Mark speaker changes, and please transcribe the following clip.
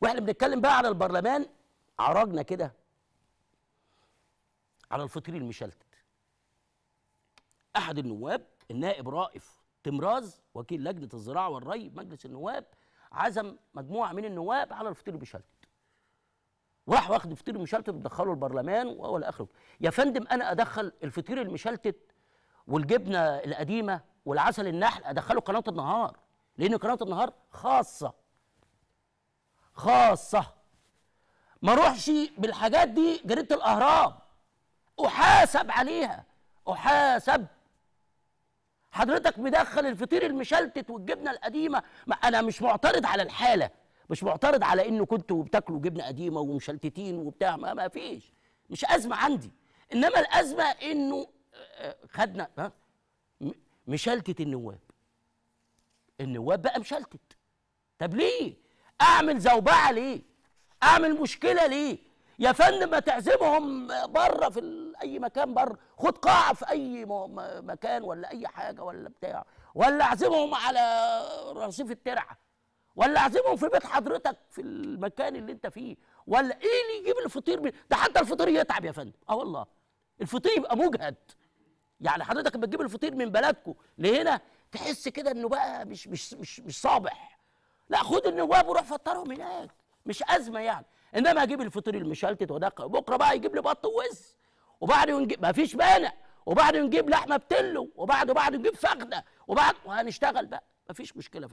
Speaker 1: واحنا بنتكلم بقى على البرلمان عرجنا كده على الفطير المشلتت احد النواب النائب رائف تمراز وكيل لجنه الزراعه والري مجلس النواب عزم مجموعه من النواب على الفطير المشلتت راح واخد الفطير المشلتت ودخله البرلمان ولا اخره يا فندم انا ادخل الفطير المشلتت والجبنه القديمه والعسل النحل ادخله قناه النهار لان قناه النهار خاصه خاصه ما اروحش بالحاجات دي جريده الاهرام احاسب عليها احاسب حضرتك مدخل الفطير المشلتت والجبنه القديمه ما انا مش معترض على الحاله مش معترض على انه كنتوا بتاكلوا جبنه قديمه ومشلتتين وبتاع ما, ما فيش مش ازمه عندي انما الازمه انه آه، آه، خدنا مشلتت النواب النواب بقى مشلتت طب ليه اعمل زوبعه ليه اعمل مشكله ليه يا فندم ما تعزمهم بره في اي مكان بره خد قاعه في اي مكان ولا اي حاجه ولا بتاع ولا اعزمهم على رصيف الترعه ولا اعزمهم في بيت حضرتك في المكان اللي انت فيه ولا ايه اللي يجيب الفطير من ده حتى الفطير يتعب يا فندم اه والله الفطير يبقى مجهد يعني حضرتك بتجيب الفطير من بلدكم لهنا تحس كده انه بقى مش مش مش, مش صابح لا خد النواب وروح فطرهم هناك مش ازمه يعني انما اجيب الفطير المشلتت ودقه بكره بقى يجيب لي بط ووز وبعده نجيب مفيش مانع وبعده نجيب لحمه بتلو وبعده بعده نجيب فخده وبعد وهنشتغل بقى مفيش مشكله في